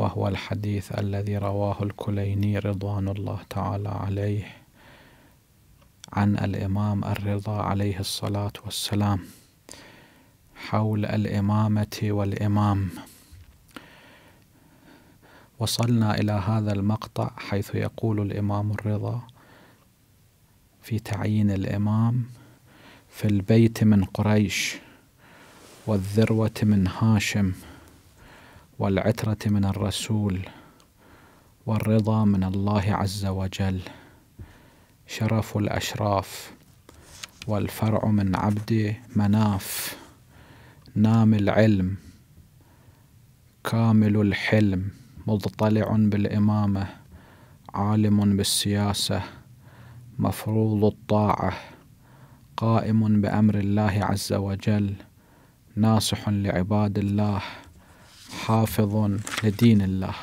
وهو الحديث الذي رواه الكليني رضوان الله تعالى عليه عن الإمام الرضا عليه الصلاة والسلام حول الإمامة والإمام وصلنا إلى هذا المقطع حيث يقول الإمام الرضا في تعيين الإمام في البيت من قريش والذروة من هاشم والعترة من الرسول والرضا من الله عز وجل شرف الأشراف والفرع من عبد مناف نام العلم كامل الحلم مضطلع بالإمامة عالم بالسياسة مفروض الطاعة قائم بأمر الله عز وجل ناصح لعباد الله حافظ لدين الله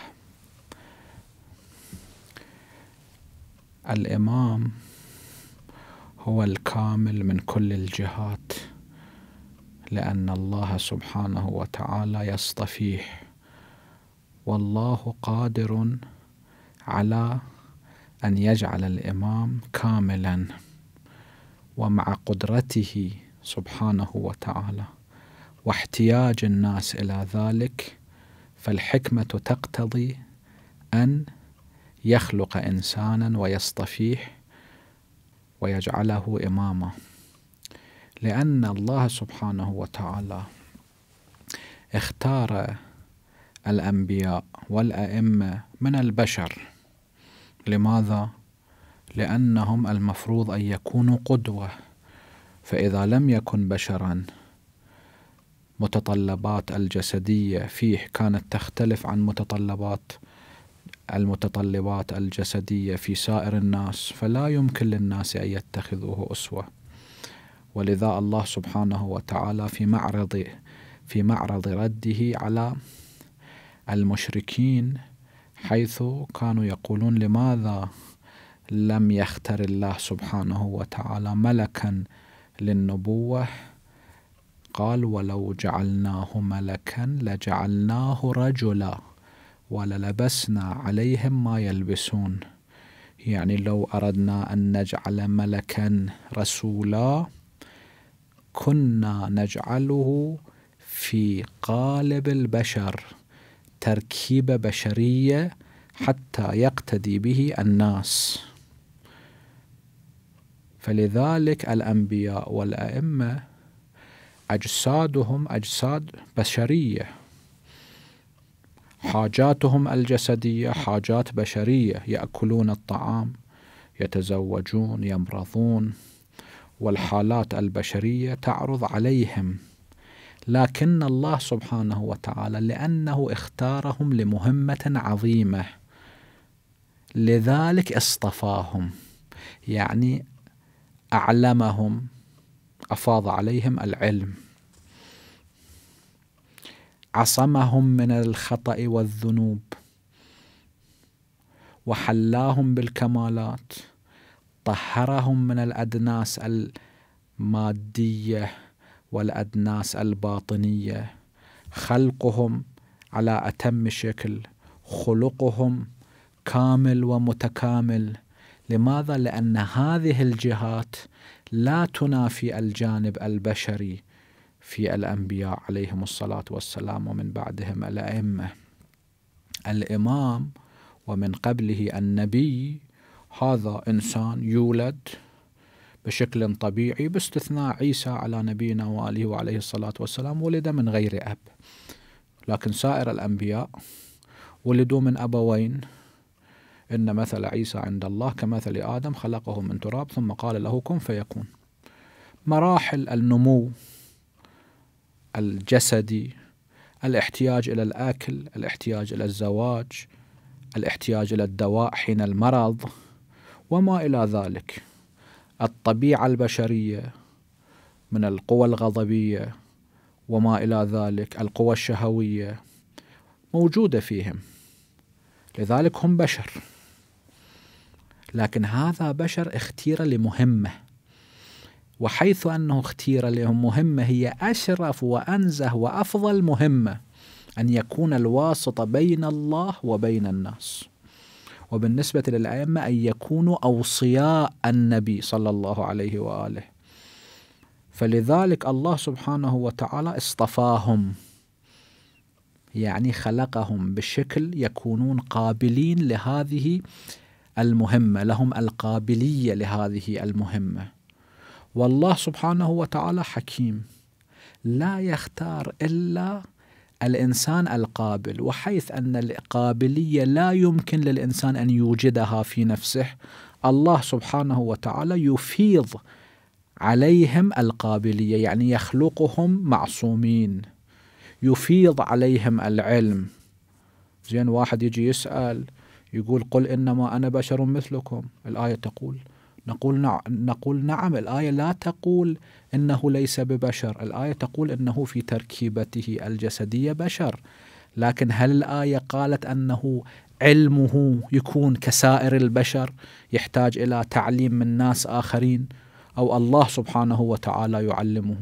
الإمام هو الكامل من كل الجهات لأن الله سبحانه وتعالى يصطفيه والله قادر على أن يجعل الإمام كاملا ومع قدرته سبحانه وتعالى واحتياج الناس إلى ذلك فالحكمة تقتضي أن يخلق إنسانا ويصطفيه ويجعله إماما لأن الله سبحانه وتعالى اختار الأنبياء والأئمة من البشر لماذا؟ لأنهم المفروض أن يكونوا قدوة فإذا لم يكن بشرا متطلبات الجسدية فيه كانت تختلف عن متطلبات المتطلبات الجسدية في سائر الناس فلا يمكن للناس أن يتخذوه أسوة ولذا الله سبحانه وتعالى في معرض في معرض رده على المشركين حيث كانوا يقولون لماذا لم يختر الله سبحانه وتعالى ملكا للنبوه قال ولو جعلناه ملكا لجعلناه رجلا وللبسنا عليهم ما يلبسون يعني لو أردنا أن نجعل ملكا رسولا كنا نجعله في قالب البشر تركيبة بشرية حتى يقتدي به الناس فلذلك الأنبياء والأئمة أجسادهم أجساد بشرية حاجاتهم الجسدية حاجات بشرية يأكلون الطعام يتزوجون يمرضون والحالات البشرية تعرض عليهم لكن الله سبحانه وتعالى لأنه اختارهم لمهمة عظيمة لذلك اصطفاهم يعني أعلمهم أفاض عليهم العلم عصمهم من الخطأ والذنوب وحلاهم بالكمالات طهرهم من الأدناس المادية والأدناس الباطنية خلقهم على أتم شكل خلقهم كامل ومتكامل لماذا؟ لأن هذه الجهات لا تنافي الجانب البشري في الأنبياء عليهم الصلاة والسلام ومن بعدهم الأئمة الإمام ومن قبله النبي هذا إنسان يولد بشكل طبيعي باستثناء عيسى على نبينا وآله وعليه الصلاة والسلام ولد من غير أب لكن سائر الأنبياء ولدوا من أبوين إن مثل عيسى عند الله كمثل آدم خلقه من تراب ثم قال له كن فيكون مراحل النمو الجسدي الاحتياج إلى الأكل الاحتياج إلى الزواج الاحتياج إلى الدواء حين المرض وما إلى ذلك الطبيعة البشرية من القوى الغضبية وما إلى ذلك القوى الشهوية موجودة فيهم لذلك هم بشر لكن هذا بشر اختير لمهمة وحيث أنه اختير لمهمة هي أشرف وأنزه وأفضل مهمة أن يكون الواسطة بين الله وبين الناس وبالنسبة للأئمة أن يكونوا أوصياء النبي صلى الله عليه وآله فلذلك الله سبحانه وتعالى اصطفاهم يعني خلقهم بشكل يكونون قابلين لهذه المهمه لهم القابليه لهذه المهمه والله سبحانه وتعالى حكيم لا يختار الا الانسان القابل وحيث ان القابليه لا يمكن للانسان ان يوجدها في نفسه الله سبحانه وتعالى يفيض عليهم القابليه يعني يخلقهم معصومين يفيض عليهم العلم زين واحد يجي يسال يقول قل إنما أنا بشر مثلكم الآية تقول نقول نعم نقول نعم الآية لا تقول إنه ليس ببشر الآية تقول إنه في تركيبته الجسدية بشر لكن هل الآية قالت أنه علمه يكون كسائر البشر يحتاج إلى تعليم من ناس آخرين أو الله سبحانه وتعالى يعلمه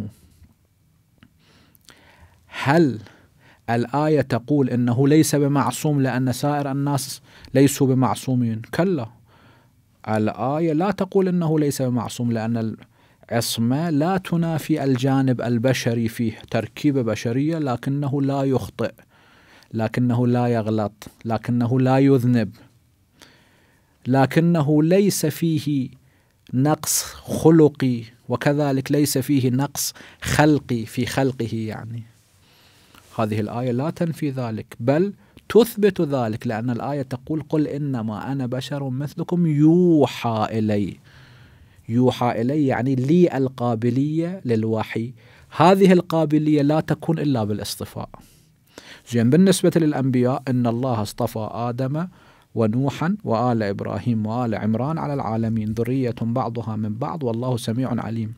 هل الآية تقول أنه ليس بمعصوم لأن سائر الناس ليسوا بمعصومين كلا الآية لا تقول أنه ليس بمعصوم لأن العصمة لا تنافي الجانب البشري فيه تركيبة بشرية لكنه لا يخطئ لكنه لا يغلط لكنه لا يذنب لكنه ليس فيه نقص خلقي وكذلك ليس فيه نقص خلقي في خلقه يعني هذه الآية لا تنفي ذلك بل تثبت ذلك لأن الآية تقول قل إنما أنا بشر مثلكم يوحى إلي يوحى إلي يعني لي القابلية للوحي هذه القابلية لا تكون إلا بالاصطفاء زين بالنسبة للأنبياء إن الله اصطفى آدم ونوحا وآل إبراهيم وآل عمران على العالمين ذرية بعضها من بعض والله سميع عليم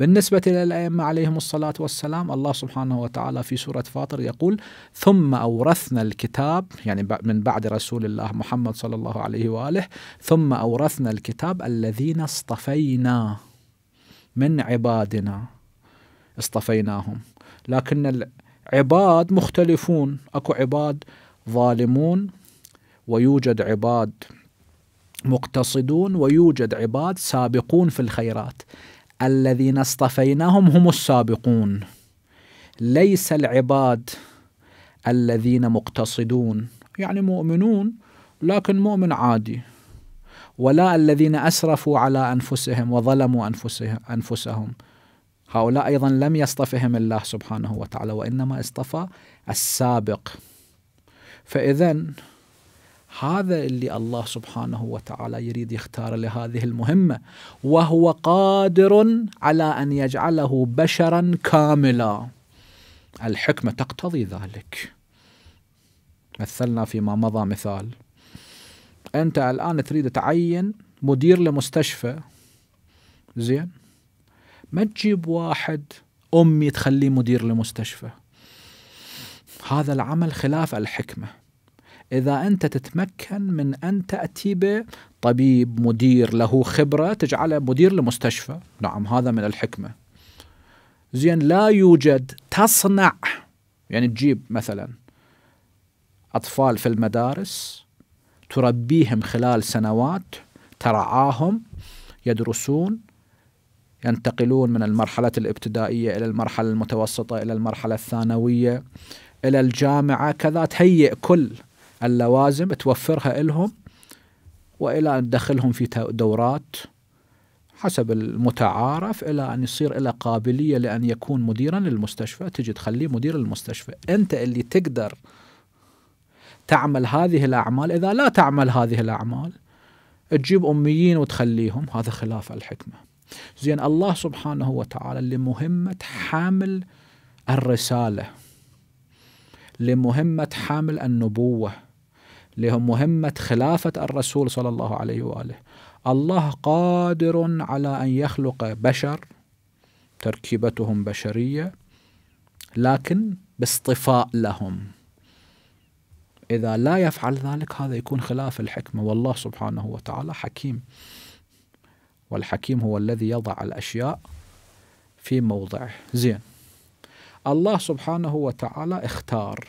بالنسبة إلى الأئمة عليهم الصلاة والسلام الله سبحانه وتعالى في سورة فاطر يقول ثم أورثنا الكتاب يعني من بعد رسول الله محمد صلى الله عليه وآله ثم أورثنا الكتاب الذين اصطفينا من عبادنا اصطفيناهم لكن العباد مختلفون اكو عباد ظالمون ويوجد عباد مقتصدون ويوجد عباد سابقون في الخيرات الذين اصطفيناهم هم السابقون ليس العباد الذين مقتصدون يعني مؤمنون لكن مؤمن عادي ولا الذين اسرفوا على انفسهم وظلموا انفسهم انفسهم هؤلاء ايضا لم يصطفهم الله سبحانه وتعالى وانما اصطفى السابق فاذا هذا اللي الله سبحانه وتعالى يريد يختار لهذه المهمه وهو قادر على ان يجعله بشرا كاملا الحكمه تقتضي ذلك مثلنا فيما مضى مثال انت الان تريد تعين مدير لمستشفى زين ما تجيب واحد امي تخليه مدير لمستشفى هذا العمل خلاف الحكمه إذا أنت تتمكن من أن تأتي بطبيب مدير له خبرة تجعله مدير لمستشفى نعم هذا من الحكمة زين لا يوجد تصنع يعني تجيب مثلا أطفال في المدارس تربيهم خلال سنوات ترعاهم يدرسون ينتقلون من المرحلة الابتدائية إلى المرحلة المتوسطة إلى المرحلة الثانوية إلى الجامعة كذا تهيئ كل اللوازم توفرها لهم والى ان تدخلهم في دورات حسب المتعارف الى ان يصير له قابليه لان يكون مديرا للمستشفى تجي تخليه مدير المستشفى انت اللي تقدر تعمل هذه الاعمال اذا لا تعمل هذه الاعمال تجيب اميين وتخليهم هذا خلاف الحكمه زين الله سبحانه وتعالى لمهمه حامل الرساله لمهمه حامل النبوه لهم مهمة خلافة الرسول صلى الله عليه وآله الله قادر على أن يخلق بشر تركيبتهم بشرية لكن باصطفاء لهم إذا لا يفعل ذلك هذا يكون خلاف الحكمة والله سبحانه وتعالى حكيم والحكيم هو الذي يضع الأشياء في موضعه زين الله سبحانه وتعالى اختار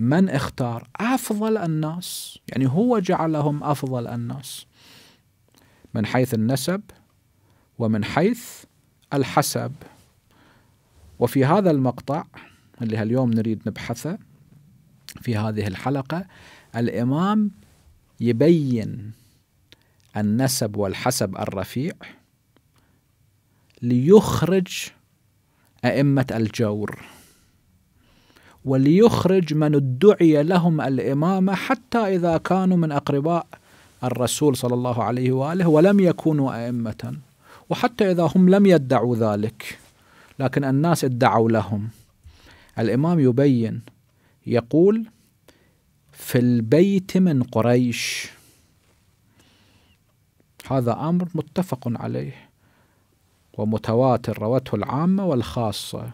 من اختار أفضل الناس يعني هو جعلهم أفضل الناس من حيث النسب ومن حيث الحسب وفي هذا المقطع اللي هاليوم نريد نبحثه في هذه الحلقة الإمام يبين النسب والحسب الرفيع ليخرج أئمة الجور وليخرج من ادعي لهم الإمامة حتى إذا كانوا من أقرباء الرسول صلى الله عليه وآله ولم يكونوا أئمة وحتى إذا هم لم يدعوا ذلك لكن الناس ادعوا لهم الإمام يبين يقول في البيت من قريش هذا أمر متفق عليه ومتواتر روته العامة والخاصة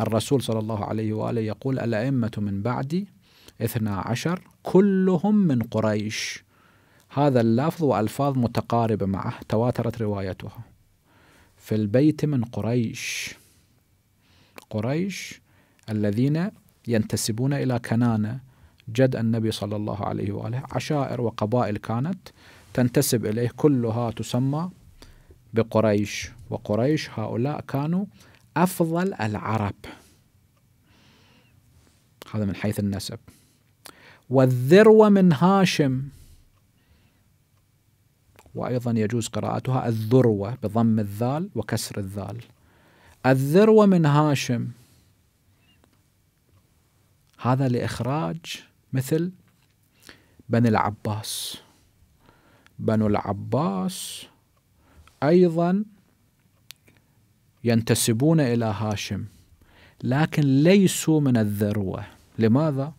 الرسول صلى الله عليه وآله يقول الأئمة من بعدي اثنا عشر كلهم من قريش هذا اللفظ وألفاظ متقاربة معه تواترت روايتها في البيت من قريش قريش الذين ينتسبون إلى كنانة جد النبي صلى الله عليه وآله عشائر وقبائل كانت تنتسب إليه كلها تسمى بقريش وقريش هؤلاء كانوا أفضل العرب هذا من حيث النسب والذروة من هاشم وأيضا يجوز قراءتها الذروة بضم الذال وكسر الذال الذروة من هاشم هذا لإخراج مثل بني العباس بنو العباس أيضا ينتسبون إلى هاشم لكن ليسوا من الذروة لماذا؟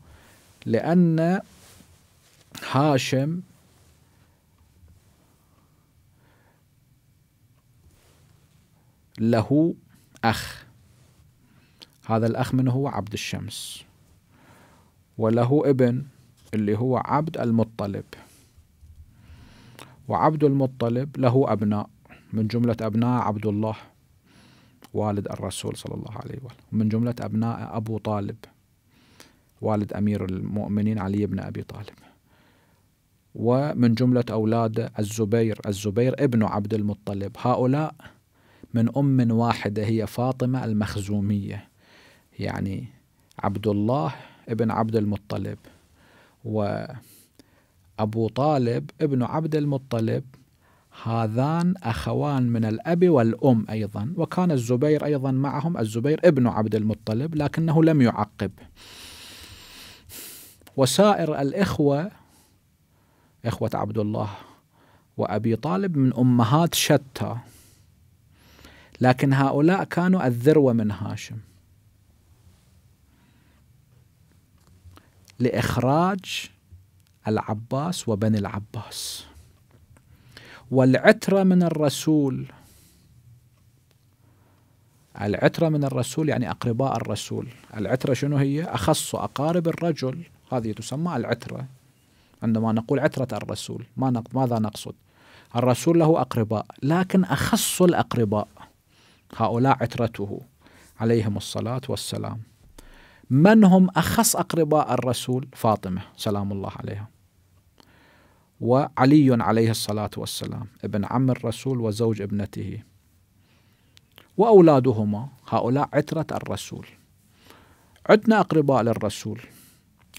لأن هاشم له أخ هذا الأخ من هو عبد الشمس وله ابن اللي هو عبد المطلب وعبد المطلب له أبناء من جملة أبناء عبد الله والد الرسول صلى الله عليه وآله من جملة أبناء أبو طالب والد أمير المؤمنين علي بن أبي طالب ومن جملة أولاد الزبير الزبير ابن عبد المطلب هؤلاء من أم واحدة هي فاطمة المخزومية يعني عبد الله ابن عبد المطلب وأبو طالب ابن عبد المطلب هذان أخوان من الأب والأم أيضا وكان الزبير أيضا معهم الزبير ابن عبد المطلب لكنه لم يعقب وسائر الإخوة إخوة عبد الله وأبي طالب من أمهات شتى لكن هؤلاء كانوا الذروة من هاشم لإخراج العباس وبني العباس والعترة من الرسول العترة من الرسول يعني أقرباء الرسول العترة شنو هي؟ أخص أقارب الرجل هذه تسمى العترة عندما نقول عترة الرسول ما ماذا نقصد؟ الرسول له أقرباء لكن أخص الأقرباء هؤلاء عترته عليهم الصلاة والسلام من هم أخص أقرباء الرسول؟ فاطمة سلام الله عليها وعلي عليه الصلاة والسلام ابن عم الرسول وزوج ابنته وأولادهما هؤلاء عترة الرسول عدنا أقرباء للرسول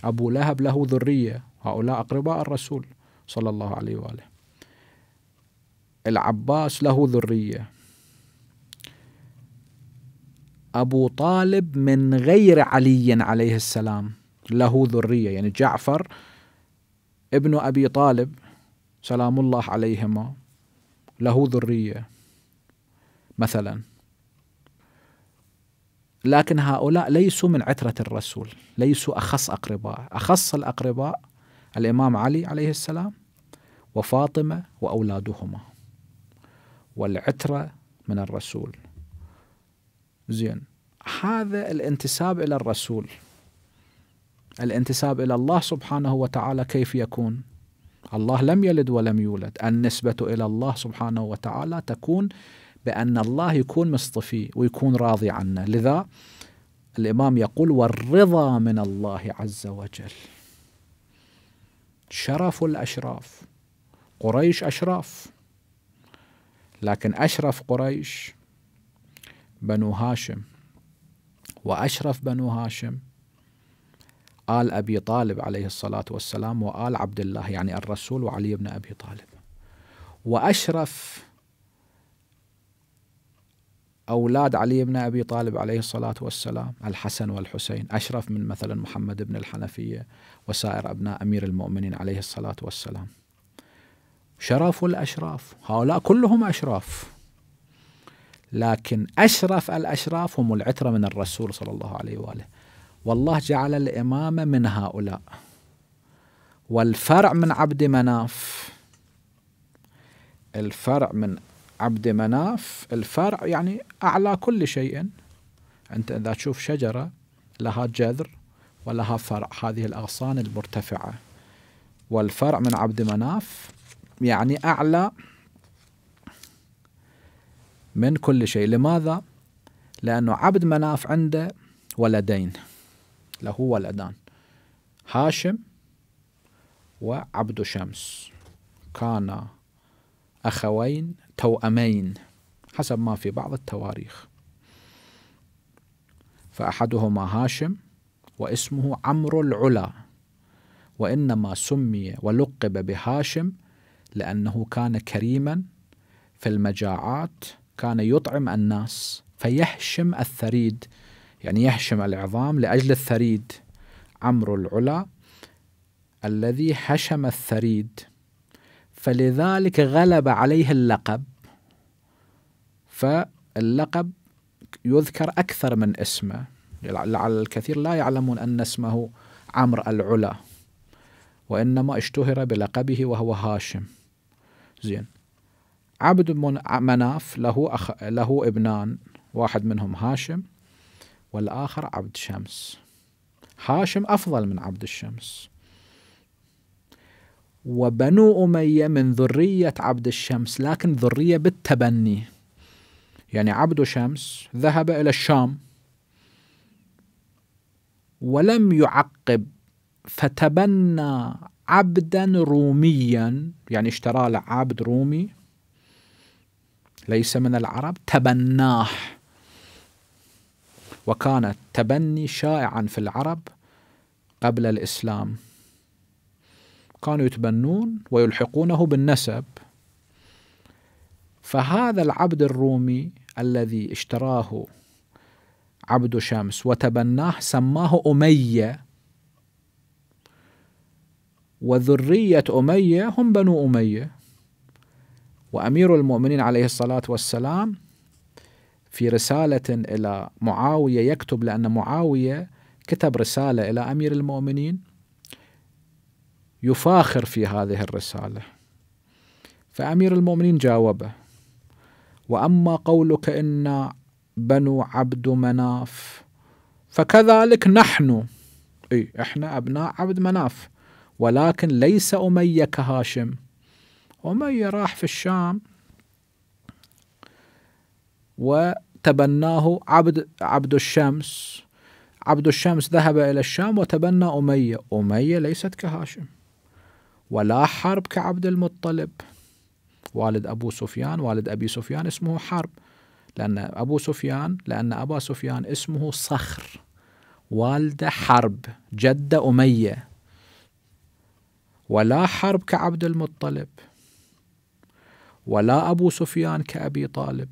أبو لهب له ذرية هؤلاء أقرباء الرسول صلى الله عليه وآله العباس له ذرية أبو طالب من غير علي عليه السلام له ذرية يعني جعفر ابن أبي طالب سلام الله عليهما له ذرية مثلا لكن هؤلاء ليسوا من عترة الرسول ليسوا أخص أقرباء أخص الأقرباء الإمام علي عليه السلام وفاطمة وأولادهما والعترة من الرسول زين هذا الانتساب إلى الرسول الانتساب الى الله سبحانه وتعالى كيف يكون؟ الله لم يلد ولم يولد، النسبه الى الله سبحانه وتعالى تكون بان الله يكون مصطفي ويكون راضي عنا، لذا الامام يقول والرضا من الله عز وجل. شرف الاشراف. قريش اشراف. لكن اشرف قريش بنو هاشم واشرف بنو هاشم آل أبي طالب عليه الصلاة والسلام وآل عبد الله يعني الرسول وعلي بن أبي طالب وأشرف أولاد علي بن أبي طالب عليه الصلاة والسلام الحسن والحسين أشرف من مثلا محمد بن الحنفية وسائر أبناء أمير المؤمنين عليه الصلاة والسلام شرف الأشراف هؤلاء كلهم أشراف لكن أشرف الأشراف هم العترة من الرسول صلى الله عليه وآله والله جعل الإمامة من هؤلاء والفرع من عبد مناف الفرع من عبد مناف الفرع يعني أعلى كل شيء أنت إذا تشوف شجرة لها جذر ولها فرع هذه الأغصان المرتفعة والفرع من عبد مناف يعني أعلى من كل شيء لماذا؟ لأنه عبد مناف عنده ولدين له ولدان هاشم وعبد شمس كانا أخوين توأمين حسب ما في بعض التواريخ فأحدهما هاشم واسمه عمرو العلا وإنما سمي ولقب بهاشم لأنه كان كريما في المجاعات كان يطعم الناس فيهشم الثريد يعني يهشم العظام لأجل الثريد عمرو العلا الذي حشم الثريد فلذلك غلب عليه اللقب فاللقب يذكر أكثر من اسمه لعل الكثير لا يعلمون أن اسمه عمرو العلا وإنما اشتهر بلقبه وهو هاشم زين عبد مناف له أخ له ابنان واحد منهم هاشم والآخر عبد شمس هاشم أفضل من عبد الشمس وبنو أمية من ذرية عبد الشمس لكن ذرية بالتبني يعني عبد شمس ذهب إلى الشام ولم يعقب فتبنى عبدا روميا يعني اشترى له عبد رومي ليس من العرب تبناه وكان التبني شائعا في العرب قبل الإسلام كانوا يتبنون ويلحقونه بالنسب فهذا العبد الرومي الذي اشتراه عبد شمس وتبناه سماه أمية وذرية أمية هم بنو أمية وأمير المؤمنين عليه الصلاة والسلام في رسالة إلى معاوية يكتب لأن معاوية كتب رسالة إلى أمير المؤمنين يفاخر في هذه الرسالة فأمير المؤمنين جاوبه وأما قولك إن بنو عبد مناف فكذلك نحن اي احنا ابناء عبد مناف ولكن ليس اميه كهاشم اميه راح في الشام و تبناه عبد عبد الشمس عبد الشمس ذهب إلى الشام وتبنى أمية أمية ليست كهاشم ولا حرب كعبد المطلب والد أبو سفيان والد أبي سفيان اسمه حرب لأن أبو سفيان لأن أبا سفيان اسمه صخر والدة حرب جدة أمية ولا حرب كعبد المطلب ولا أبو سفيان كأبي طالب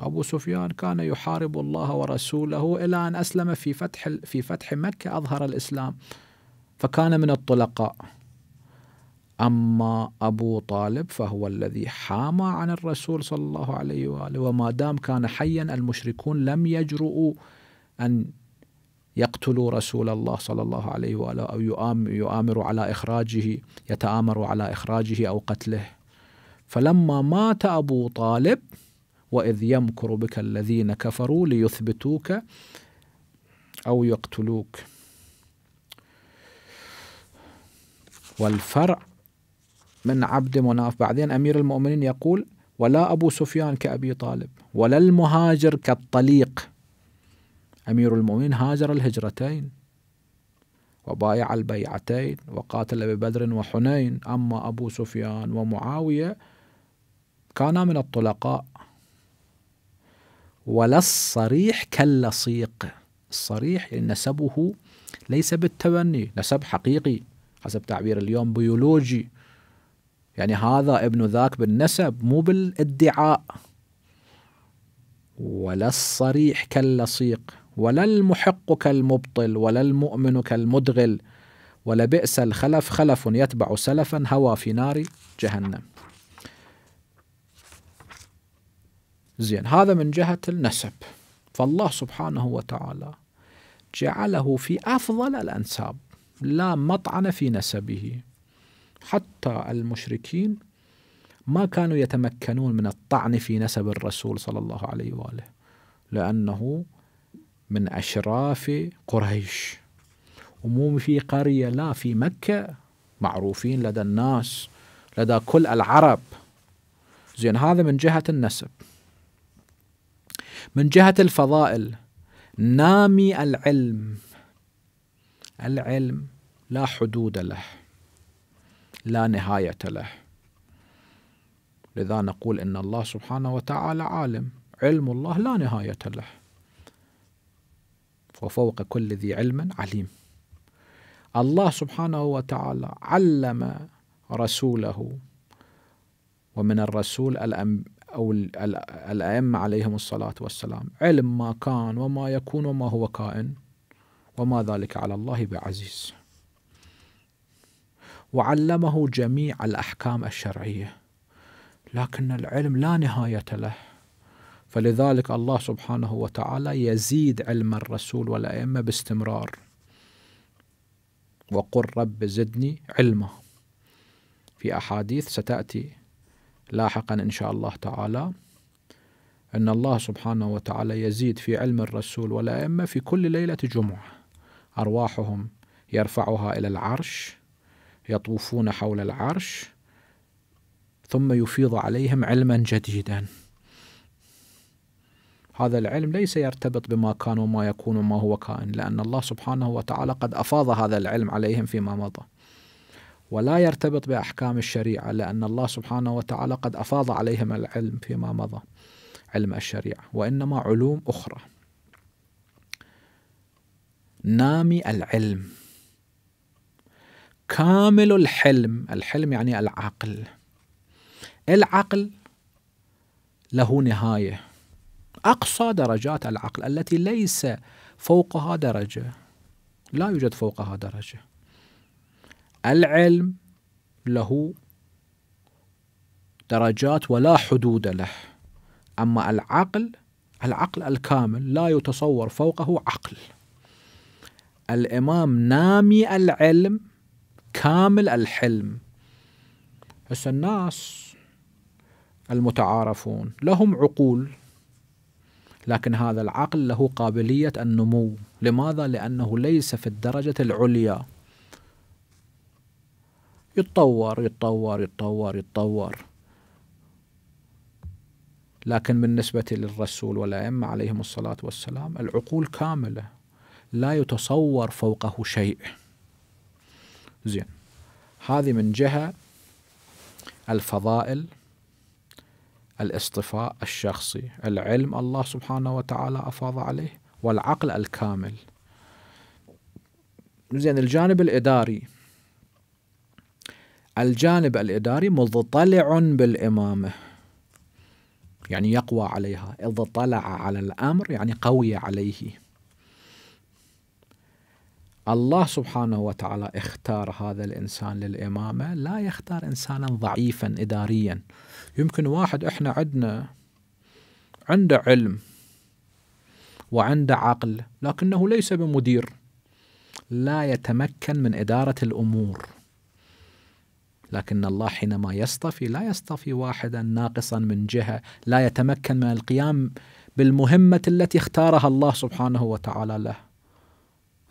أبو سفيان كان يحارب الله ورسوله إلى أن أسلم في فتح في فتح مكة أظهر الإسلام فكان من الطلقاء أما أبو طالب فهو الذي حامى عن الرسول صلى الله عليه وآله وما دام كان حيا المشركون لم يجرؤوا أن يقتلوا رسول الله صلى الله عليه وآله أو يؤامروا على إخراجه يتآمروا على إخراجه أو قتله فلما مات أبو طالب وإذ يمكر بك الذين كفروا ليثبتوك أو يقتلوك والفرع من عبد مناف بعدين أمير المؤمنين يقول ولا أبو سفيان كأبي طالب ولا المهاجر كالطليق أمير المؤمنين هاجر الهجرتين وبايع البيعتين وقاتل ببدر وحنين أما أبو سفيان ومعاوية كانا من الطلقاء ولا الصريح كاللصيق الصريح يعني نسبه ليس بالتبني نسب حقيقي حسب تعبير اليوم بيولوجي يعني هذا ابن ذاك بالنسب مو بالادعاء ولا الصريح كاللصيق ولا المحق كالمبطل ولا المؤمن كالمدغل ولبئس الخلف خلف يتبع سلفا هوى في نار جهنم زين هذا من جهة النسب فالله سبحانه وتعالى جعله في أفضل الأنساب لا مطعن في نسبه حتى المشركين ما كانوا يتمكنون من الطعن في نسب الرسول صلى الله عليه وآله لأنه من أشراف قريش ومو في قرية لا في مكة معروفين لدى الناس لدى كل العرب زين هذا من جهة النسب من جهة الفضائل نامي العلم العلم لا حدود له لا نهاية له لذا نقول إن الله سبحانه وتعالى عالم علم الله لا نهاية له وفوق كل ذي علم عليم الله سبحانه وتعالى علم رسوله ومن الرسول أو الأئمة عليهم الصلاة والسلام علم ما كان وما يكون وما هو كائن وما ذلك على الله بعزيز وعلمه جميع الأحكام الشرعية لكن العلم لا نهاية له فلذلك الله سبحانه وتعالى يزيد علم الرسول والأئمة باستمرار وقل رب زدني علما في أحاديث ستأتي لاحقا إن شاء الله تعالى أن الله سبحانه وتعالى يزيد في علم الرسول والأئمة في كل ليلة جمعة أرواحهم يرفعها إلى العرش يطوفون حول العرش ثم يفيض عليهم علما جديدا هذا العلم ليس يرتبط بما كان وما يكون وما هو كائن لأن الله سبحانه وتعالى قد أفاض هذا العلم عليهم فيما مضى ولا يرتبط باحكام الشريعه لان الله سبحانه وتعالى قد افاض عليهم العلم فيما مضى علم الشريعه وانما علوم اخرى نامي العلم كامل الحلم الحلم يعني العقل العقل له نهايه اقصى درجات العقل التي ليس فوقها درجه لا يوجد فوقها درجه العلم له درجات ولا حدود له أما العقل العقل الكامل لا يتصور فوقه عقل الإمام نامي العلم كامل الحلم هسه الناس المتعارفون لهم عقول لكن هذا العقل له قابلية النمو لماذا؟ لأنه ليس في الدرجة العليا يتطور يتطور يتطور يتطور لكن بالنسبة للرسول والأئمة عليهم الصلاة والسلام العقول كاملة لا يتصور فوقه شيء زين هذه من جهة الفضائل الاصطفاء الشخصي العلم الله سبحانه وتعالى أفاض عليه والعقل الكامل زين الجانب الإداري الجانب الإداري مضطلع بالإمامة يعني يقوى عليها إذا على الأمر يعني قوي عليه الله سبحانه وتعالى اختار هذا الإنسان للإمامة لا يختار إنسانا ضعيفا إداريا يمكن واحد إحنا عندنا عنده علم وعنده عقل لكنه ليس بمدير لا يتمكن من إدارة الأمور لكن الله حينما يصطفي لا يصطفي واحدا ناقصا من جهه لا يتمكن من القيام بالمهمه التي اختارها الله سبحانه وتعالى له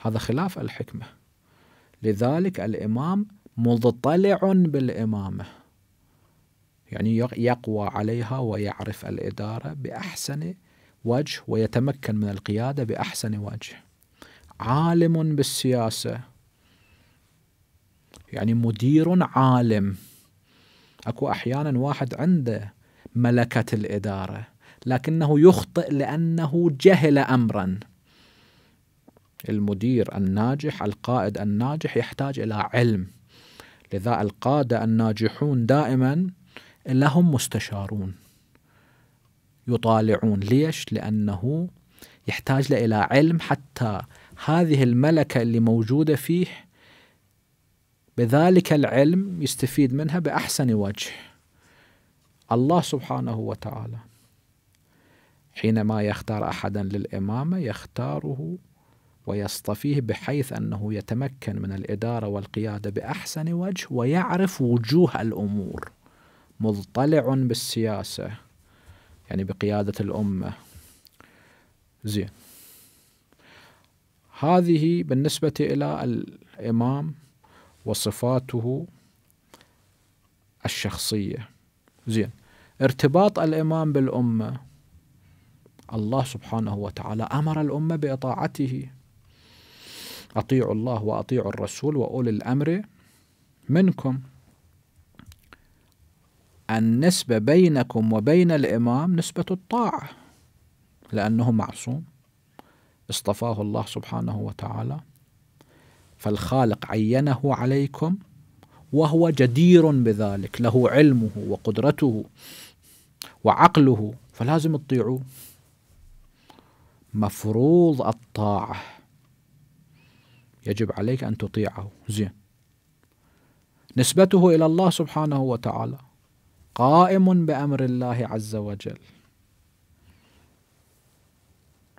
هذا خلاف الحكمه لذلك الامام مضطلع بالامامه يعني يقوى عليها ويعرف الاداره باحسن وجه ويتمكن من القياده باحسن وجه عالم بالسياسه يعني مدير عالم اكو احيانا واحد عنده ملكه الاداره لكنه يخطئ لانه جهل امرا المدير الناجح القائد الناجح يحتاج الى علم لذا القاده الناجحون دائما لهم مستشارون يطالعون ليش لانه يحتاج الى علم حتى هذه الملكه اللي موجوده فيه بذلك العلم يستفيد منها بأحسن وجه الله سبحانه وتعالى حينما يختار أحدا للإمامة يختاره ويصطفيه بحيث أنه يتمكن من الإدارة والقيادة بأحسن وجه ويعرف وجوه الأمور مضطلع بالسياسة يعني بقيادة الأمة زين هذه بالنسبة إلى الإمام وصفاته الشخصية زين ارتباط الإمام بالأمة الله سبحانه وتعالى أمر الأمة بإطاعته أطيعوا الله وأطيعوا الرسول وأولي الأمر منكم النسبة بينكم وبين الإمام نسبة الطاعة لأنه معصوم اصطفاه الله سبحانه وتعالى فالخالق عينه عليكم وهو جدير بذلك له علمه وقدرته وعقله فلازم تطيعوه مفروض الطاعة يجب عليك أن تطيعه زين نسبته إلى الله سبحانه وتعالى قائم بأمر الله عز وجل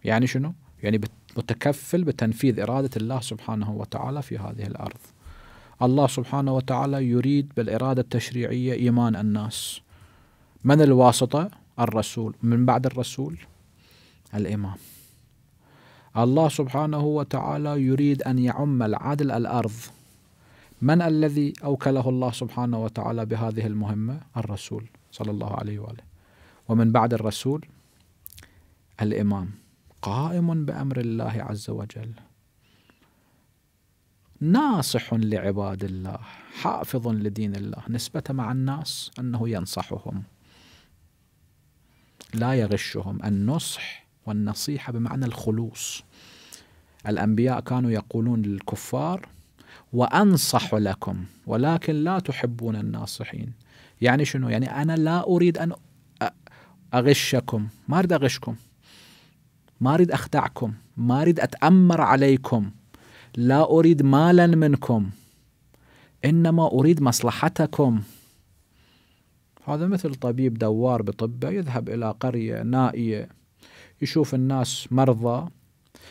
يعني شنو؟ يعني متكفل بتنفيذ إرادة الله سبحانه وتعالى في هذه الأرض الله سبحانه وتعالى يريد بالإرادة التشريعية إيمان الناس من الواسطة الرسول من بعد الرسول الإمام الله سبحانه وتعالى يريد أن يعم العدل الأرض من الذي أوكله الله سبحانه وتعالى بهذه المهمة الرسول صلى الله عليه وآله ومن بعد الرسول الإمام قائم بأمر الله عز وجل ناصح لعباد الله حافظ لدين الله نسبة مع الناس أنه ينصحهم لا يغشهم النصح والنصيحة بمعنى الخلوص الأنبياء كانوا يقولون للكفار وأنصح لكم ولكن لا تحبون الناصحين يعني شنو يعني أنا لا أريد أن أغشكم ما أريد أغشكم ما أريد أخدعكم ما أريد أتأمر عليكم لا أريد مالا منكم إنما أريد مصلحتكم هذا مثل طبيب دوار بطبه يذهب إلى قرية نائية يشوف الناس مرضى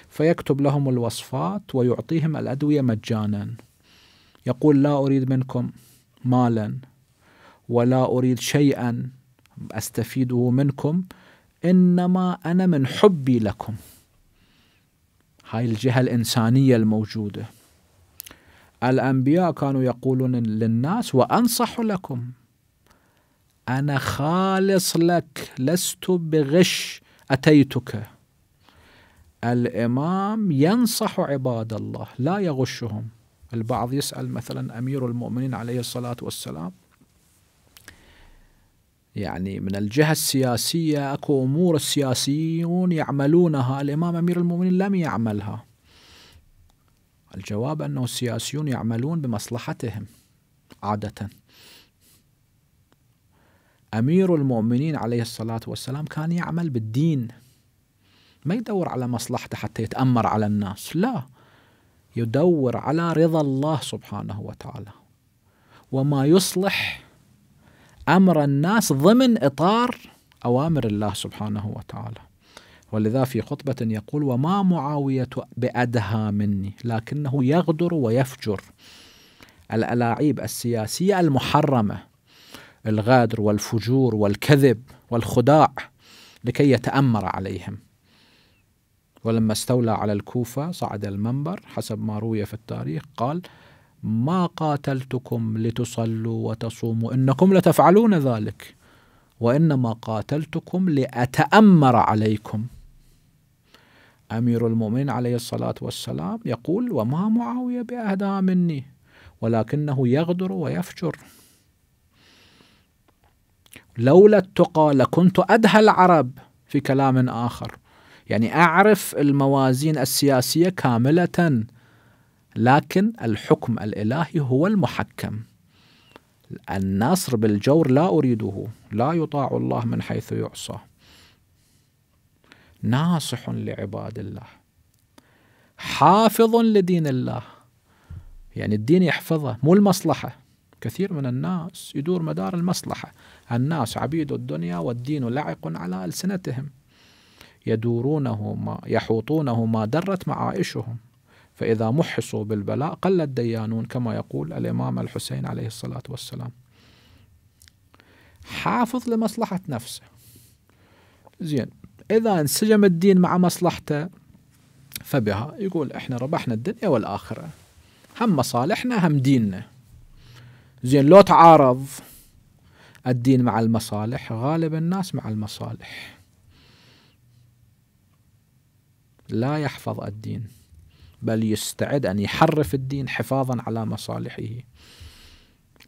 فيكتب لهم الوصفات ويعطيهم الأدوية مجانا يقول لا أريد منكم مالا ولا أريد شيئا أستفيده منكم إنما أنا من حبي لكم هاي الجهة الإنسانية الموجودة الأنبياء كانوا يقولون للناس وأنصح لكم أنا خالص لك لست بغش أتيتك الإمام ينصح عباد الله لا يغشهم البعض يسأل مثلا أمير المؤمنين عليه الصلاة والسلام يعني من الجهة السياسية أكو أمور السياسيون يعملونها الإمام أمير المؤمنين لم يعملها الجواب أنه السياسيون يعملون بمصلحتهم عادة أمير المؤمنين عليه الصلاة والسلام كان يعمل بالدين ما يدور على مصلحته حتى يتأمر على الناس لا يدور على رضا الله سبحانه وتعالى وما يصلح امر الناس ضمن اطار اوامر الله سبحانه وتعالى ولذا في خطبه يقول وما معاويه بادهى مني لكنه يغدر ويفجر الالاعيب السياسيه المحرمه الغادر والفجور والكذب والخداع لكي يتامر عليهم ولما استولى على الكوفه صعد المنبر حسب ما روي في التاريخ قال ما قاتلتكم لتصلوا وتصوموا انكم لتفعلون ذلك وانما قاتلتكم لاتامر عليكم امير المؤمنين عليه الصلاه والسلام يقول وما معاويه باهدى مني ولكنه يغدر ويفجر لولا التقى لكنت ادهى العرب في كلام اخر يعني اعرف الموازين السياسيه كامله لكن الحكم الإلهي هو المحكم النصر بالجور لا أريده لا يطاع الله من حيث يعصى ناصح لعباد الله حافظ لدين الله يعني الدين يحفظه مو المصلحة كثير من الناس يدور مدار المصلحة الناس عبيد الدنيا والدين لعق على ألسنتهم يدورونه ما يحوطونه ما درت معائشهم فإذا محصوا بالبلاء قل الديانون كما يقول الإمام الحسين عليه الصلاة والسلام حافظ لمصلحة نفسه زين إذا انسجم الدين مع مصلحته فبها يقول إحنا ربحنا الدنيا والآخرة هم مصالحنا هم ديننا زين لو تعارض الدين مع المصالح غالب الناس مع المصالح لا يحفظ الدين بل يستعد أن يحرف الدين حفاظا على مصالحه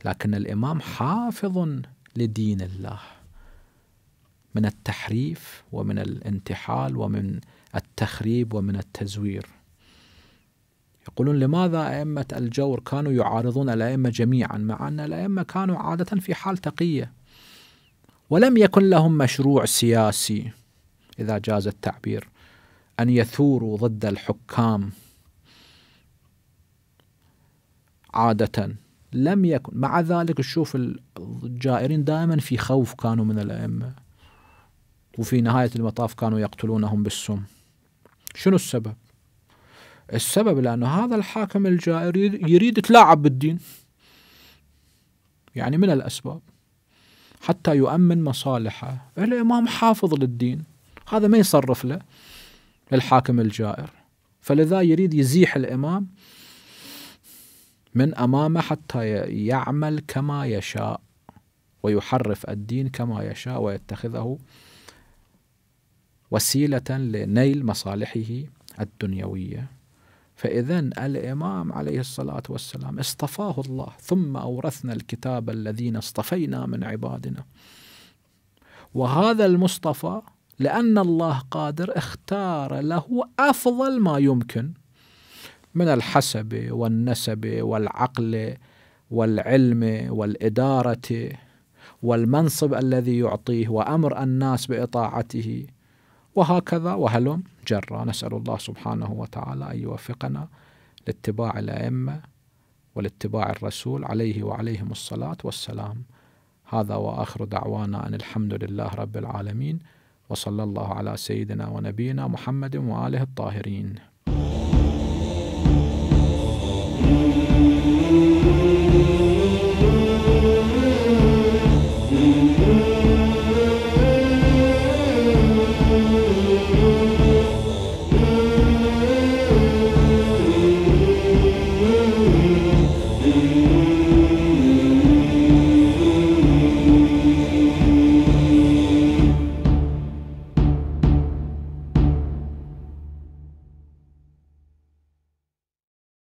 لكن الإمام حافظ لدين الله من التحريف ومن الانتحال ومن التخريب ومن التزوير يقولون لماذا أئمة الجور كانوا يعارضون الأئمة جميعا مع أن الأئمة كانوا عادة في حال تقية ولم يكن لهم مشروع سياسي إذا جاز التعبير أن يثوروا ضد الحكام عادة لم يكن مع ذلك تشوف الجائرين دائما في خوف كانوا من الأئمة وفي نهاية المطاف كانوا يقتلونهم بالسم شنو السبب؟ السبب لأنه هذا الحاكم الجائر يريد يتلاعب بالدين يعني من الأسباب حتى يؤمن مصالحه الإمام حافظ للدين هذا ما يصرف له الحاكم الجائر فلذا يريد يزيح الإمام من امامه حتى يعمل كما يشاء ويحرف الدين كما يشاء ويتخذه وسيله لنيل مصالحه الدنيويه فاذا الامام عليه الصلاه والسلام اصطفاه الله ثم اورثنا الكتاب الذين اصطفينا من عبادنا وهذا المصطفى لان الله قادر اختار له افضل ما يمكن من الحسب والنسب والعقل والعلم والإدارة والمنصب الذي يعطيه وأمر الناس بإطاعته وهكذا وهلم جرى نسأل الله سبحانه وتعالى أن يوفقنا لاتباع الأئمة ولاتباع الرسول عليه وعليهم الصلاة والسلام هذا وآخر دعوانا أن الحمد لله رب العالمين وصلى الله على سيدنا ونبينا محمد وآله الطاهرين